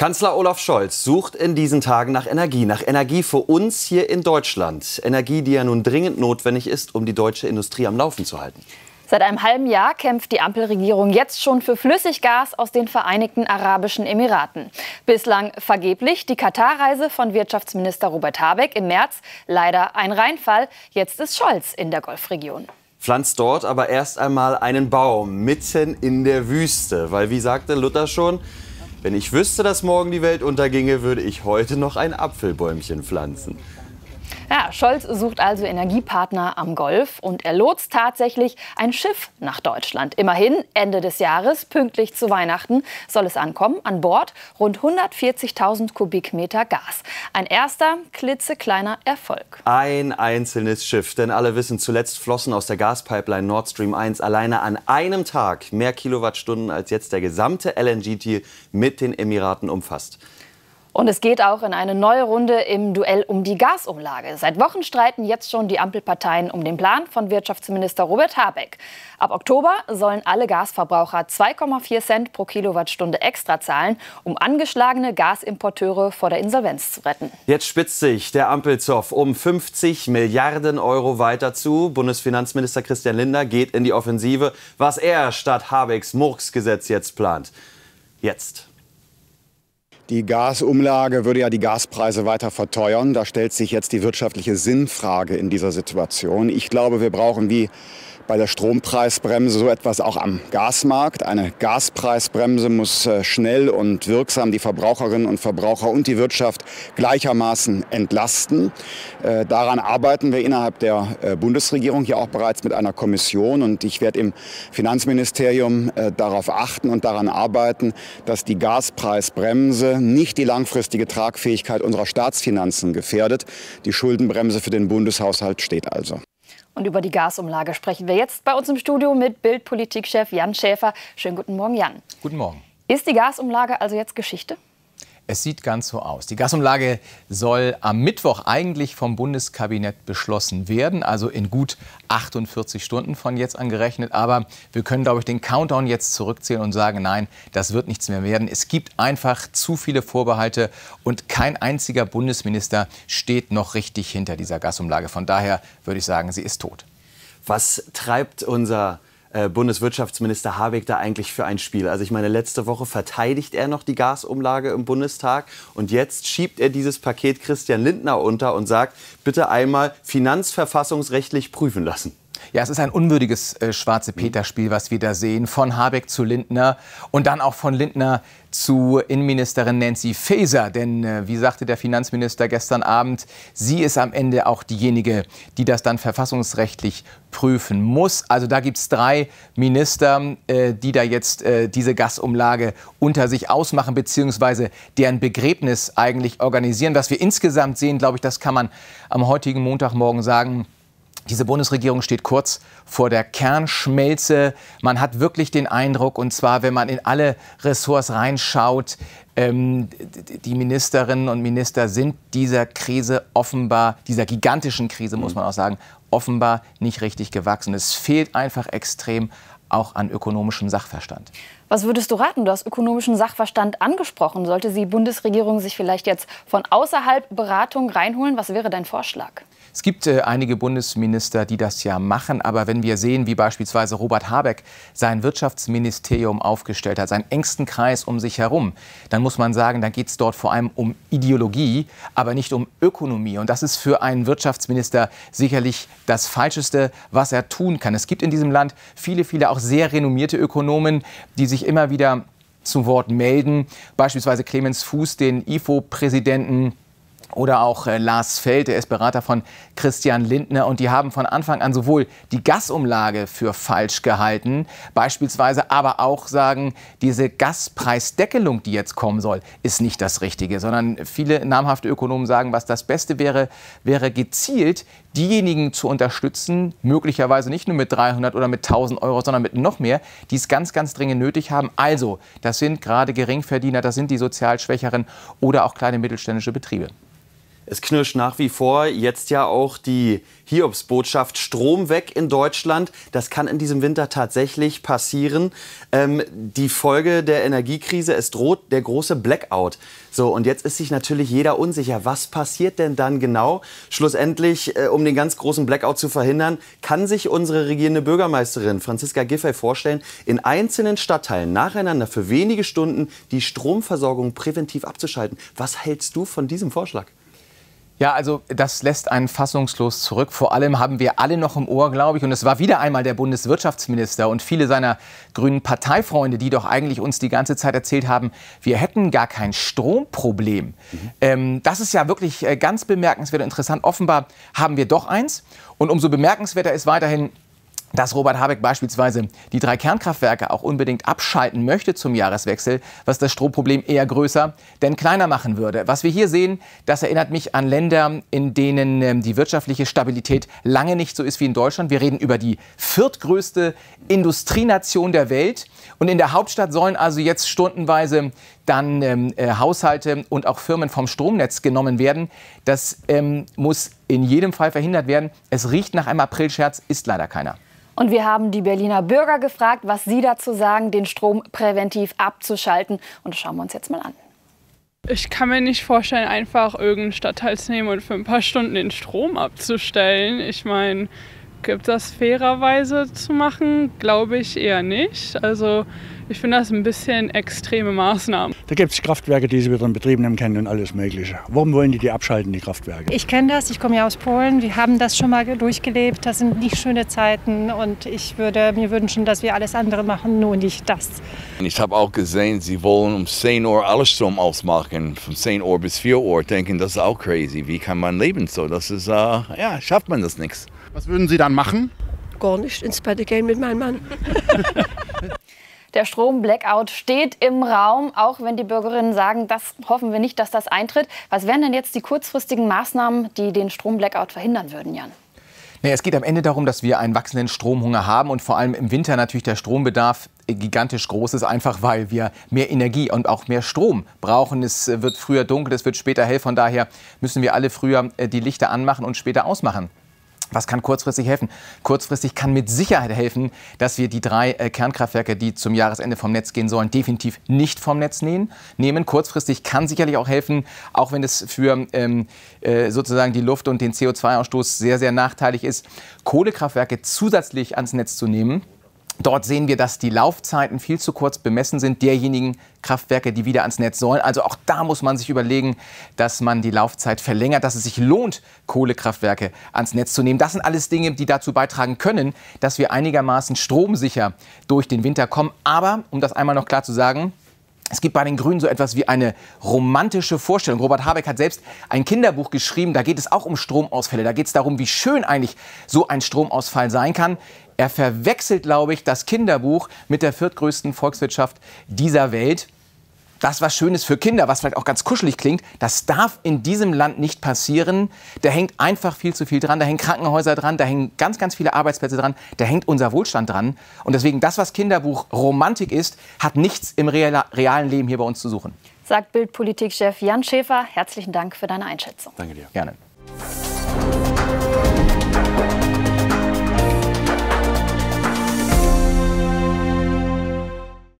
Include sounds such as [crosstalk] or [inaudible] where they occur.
Kanzler Olaf Scholz sucht in diesen Tagen nach Energie, nach Energie für uns hier in Deutschland. Energie, die ja nun dringend notwendig ist, um die deutsche Industrie am Laufen zu halten. Seit einem halben Jahr kämpft die Ampelregierung jetzt schon für Flüssiggas aus den Vereinigten Arabischen Emiraten. Bislang vergeblich die Katarreise von Wirtschaftsminister Robert Habeck im März. Leider ein Reinfall. Jetzt ist Scholz in der Golfregion pflanzt dort aber erst einmal einen Baum mitten in der Wüste, weil wie sagte Luther schon, wenn ich wüsste, dass morgen die Welt unterginge, würde ich heute noch ein Apfelbäumchen pflanzen. Ja, Scholz sucht also Energiepartner am Golf und er lotst tatsächlich ein Schiff nach Deutschland. Immerhin, Ende des Jahres, pünktlich zu Weihnachten, soll es ankommen. An Bord rund 140.000 Kubikmeter Gas. Ein erster klitzekleiner Erfolg. Ein einzelnes Schiff, denn alle wissen, zuletzt flossen aus der Gaspipeline Nord Stream 1 alleine an einem Tag mehr Kilowattstunden als jetzt der gesamte LNG-Deal mit den Emiraten umfasst. Und es geht auch in eine neue Runde im Duell um die Gasumlage. Seit Wochen streiten jetzt schon die Ampelparteien um den Plan von Wirtschaftsminister Robert Habeck. Ab Oktober sollen alle Gasverbraucher 2,4 Cent pro Kilowattstunde extra zahlen, um angeschlagene Gasimporteure vor der Insolvenz zu retten. Jetzt spitzt sich der Ampelzoff um 50 Milliarden Euro weiter zu. Bundesfinanzminister Christian Lindner geht in die Offensive, was er statt Habecks Murksgesetz jetzt plant. Jetzt. Die Gasumlage würde ja die Gaspreise weiter verteuern. Da stellt sich jetzt die wirtschaftliche Sinnfrage in dieser Situation. Ich glaube, wir brauchen wie bei der Strompreisbremse so etwas auch am Gasmarkt. Eine Gaspreisbremse muss äh, schnell und wirksam die Verbraucherinnen und Verbraucher und die Wirtschaft gleichermaßen entlasten. Äh, daran arbeiten wir innerhalb der äh, Bundesregierung hier auch bereits mit einer Kommission und ich werde im Finanzministerium darauf achten und daran arbeiten, dass die Gaspreisbremse nicht die langfristige Tragfähigkeit unserer Staatsfinanzen gefährdet. Die Schuldenbremse für den Bundeshaushalt steht also. Und über die Gasumlage sprechen wir jetzt bei uns im Studio mit Bildpolitikchef Jan Schäfer. Schönen guten Morgen, Jan. Guten Morgen. Ist die Gasumlage also jetzt Geschichte? Es sieht ganz so aus. Die Gasumlage soll am Mittwoch eigentlich vom Bundeskabinett beschlossen werden, also in gut 48 Stunden von jetzt angerechnet. Aber wir können, glaube ich, den Countdown jetzt zurückzählen und sagen, nein, das wird nichts mehr werden. Es gibt einfach zu viele Vorbehalte und kein einziger Bundesminister steht noch richtig hinter dieser Gasumlage. Von daher würde ich sagen, sie ist tot. Was treibt unser äh, Bundeswirtschaftsminister Habeck da eigentlich für ein Spiel? Also ich meine, letzte Woche verteidigt er noch die Gasumlage im Bundestag und jetzt schiebt er dieses Paket Christian Lindner unter und sagt, bitte einmal finanzverfassungsrechtlich prüfen lassen. Ja, es ist ein unwürdiges äh, Schwarze-Peter-Spiel, mhm. was wir da sehen. Von Habeck zu Lindner und dann auch von Lindner zu Innenministerin Nancy Faeser. Denn äh, wie sagte der Finanzminister gestern Abend, sie ist am Ende auch diejenige, die das dann verfassungsrechtlich prüfen muss. Also da gibt es drei Minister, äh, die da jetzt äh, diese Gasumlage unter sich ausmachen, beziehungsweise deren Begräbnis eigentlich organisieren. Was wir insgesamt sehen, glaube ich, das kann man am heutigen Montagmorgen sagen diese Bundesregierung steht kurz vor der Kernschmelze. Man hat wirklich den Eindruck, und zwar, wenn man in alle Ressorts reinschaut, ähm, die Ministerinnen und Minister sind dieser Krise offenbar, dieser gigantischen Krise, muss mhm. man auch sagen, offenbar nicht richtig gewachsen. Es fehlt einfach extrem auch an ökonomischem Sachverstand. Was würdest du raten? Du hast ökonomischen Sachverstand angesprochen. Sollte die Bundesregierung sich vielleicht jetzt von außerhalb Beratung reinholen? Was wäre dein Vorschlag? Es gibt äh, einige Bundesminister, die das ja machen, aber wenn wir sehen, wie beispielsweise Robert Habeck sein Wirtschaftsministerium aufgestellt hat, seinen engsten Kreis um sich herum, dann muss man sagen, dann geht es dort vor allem um Ideologie, aber nicht um Ökonomie. Und das ist für einen Wirtschaftsminister sicherlich das Falscheste, was er tun kann. Es gibt in diesem Land viele, viele auch sehr renommierte Ökonomen, die sich sich immer wieder zu Wort melden. Beispielsweise Clemens Fuß, den IFO-Präsidenten, oder auch äh, Lars Feld, der ist Berater von Christian Lindner. Und die haben von Anfang an sowohl die Gasumlage für falsch gehalten, beispielsweise, aber auch sagen, diese Gaspreisdeckelung, die jetzt kommen soll, ist nicht das Richtige, sondern viele namhafte Ökonomen sagen, was das Beste wäre, wäre gezielt diejenigen zu unterstützen, möglicherweise nicht nur mit 300 oder mit 1000 Euro, sondern mit noch mehr, die es ganz, ganz dringend nötig haben. Also, das sind gerade Geringverdiener, das sind die sozial Schwächeren oder auch kleine mittelständische Betriebe. Es knirscht nach wie vor jetzt ja auch die Hiobsbotschaft Strom weg in Deutschland. Das kann in diesem Winter tatsächlich passieren. Ähm, die Folge der Energiekrise, es droht der große Blackout. So, und jetzt ist sich natürlich jeder unsicher, was passiert denn dann genau? Schlussendlich, äh, um den ganz großen Blackout zu verhindern, kann sich unsere regierende Bürgermeisterin Franziska Giffey vorstellen, in einzelnen Stadtteilen nacheinander für wenige Stunden die Stromversorgung präventiv abzuschalten. Was hältst du von diesem Vorschlag? Ja, also das lässt einen fassungslos zurück. Vor allem haben wir alle noch im Ohr, glaube ich, und es war wieder einmal der Bundeswirtschaftsminister und viele seiner grünen Parteifreunde, die doch eigentlich uns die ganze Zeit erzählt haben, wir hätten gar kein Stromproblem. Mhm. Ähm, das ist ja wirklich äh, ganz bemerkenswert und interessant. Offenbar haben wir doch eins. Und umso bemerkenswerter ist weiterhin, dass Robert Habeck beispielsweise die drei Kernkraftwerke auch unbedingt abschalten möchte zum Jahreswechsel, was das Stromproblem eher größer denn kleiner machen würde. Was wir hier sehen, das erinnert mich an Länder, in denen ähm, die wirtschaftliche Stabilität lange nicht so ist wie in Deutschland. Wir reden über die viertgrößte Industrienation der Welt und in der Hauptstadt sollen also jetzt stundenweise dann ähm, äh, Haushalte und auch Firmen vom Stromnetz genommen werden. Das ähm, muss in jedem Fall verhindert werden. Es riecht nach einem Aprilscherz, ist leider keiner. Und wir haben die Berliner Bürger gefragt, was sie dazu sagen, den Strom präventiv abzuschalten. Und das schauen wir uns jetzt mal an. Ich kann mir nicht vorstellen, einfach irgendeinen Stadtteil zu nehmen und für ein paar Stunden den Strom abzustellen. Ich meine, Gibt das fairerweise zu machen? Glaube ich eher nicht. Also ich finde das ein bisschen extreme Maßnahmen. Da gibt es Kraftwerke, die sie wieder in Betrieb nehmen können und alles Mögliche. Warum wollen die die abschalten, die Kraftwerke? Ich kenne das, ich komme ja aus Polen. Wir haben das schon mal durchgelebt. Das sind nicht schöne Zeiten und ich würde mir wünschen, dass wir alles andere machen, nur nicht das. Ich habe auch gesehen, sie wollen um 10 Uhr alles Strom ausmachen. Von 10 Uhr bis 4 Uhr denken, das ist auch crazy. Wie kann man leben so? Das ist, äh, ja, schafft man das nichts. Was würden Sie dann machen? Gar nicht ins Bett gehen mit meinem Mann. [laughs] Der Strom-Blackout steht im Raum, auch wenn die Bürgerinnen sagen, das hoffen wir nicht, dass das eintritt. Was wären denn jetzt die kurzfristigen Maßnahmen, die den Strom-Blackout verhindern würden, Jan? Naja, es geht am Ende darum, dass wir einen wachsenden Stromhunger haben und vor allem im Winter natürlich der Strombedarf gigantisch groß ist, einfach weil wir mehr Energie und auch mehr Strom brauchen. Es wird früher dunkel, es wird später hell, von daher müssen wir alle früher äh, die Lichter anmachen und später ausmachen. Was kann kurzfristig helfen? Kurzfristig kann mit Sicherheit helfen, dass wir die drei äh, Kernkraftwerke, die zum Jahresende vom Netz gehen sollen, definitiv nicht vom Netz nehmen. Kurzfristig kann sicherlich auch helfen, auch wenn es für ähm, äh, sozusagen die Luft und den CO2-Ausstoß sehr, sehr nachteilig ist, Kohlekraftwerke zusätzlich ans Netz zu nehmen. Dort sehen wir, dass die Laufzeiten viel zu kurz bemessen sind derjenigen Kraftwerke, die wieder ans Netz sollen. Also auch da muss man sich überlegen, dass man die Laufzeit verlängert, dass es sich lohnt, Kohlekraftwerke ans Netz zu nehmen. Das sind alles Dinge, die dazu beitragen können, dass wir einigermaßen stromsicher durch den Winter kommen. Aber, um das einmal noch klar zu sagen, es gibt bei den Grünen so etwas wie eine romantische Vorstellung. Robert Habeck hat selbst ein Kinderbuch geschrieben, da geht es auch um Stromausfälle. Da geht es darum, wie schön eigentlich so ein Stromausfall sein kann. Er verwechselt, glaube ich, das Kinderbuch mit der viertgrößten Volkswirtschaft dieser Welt. Das, was Schönes für Kinder, was vielleicht auch ganz kuschelig klingt, das darf in diesem Land nicht passieren. Da hängt einfach viel zu viel dran. Da hängen Krankenhäuser dran, da hängen ganz, ganz viele Arbeitsplätze dran, da hängt unser Wohlstand dran. Und deswegen, das, was Kinderbuch Romantik ist, hat nichts im realen Leben hier bei uns zu suchen. Sagt Bildpolitikchef Jan Schäfer, herzlichen Dank für deine Einschätzung. Danke dir. Gerne.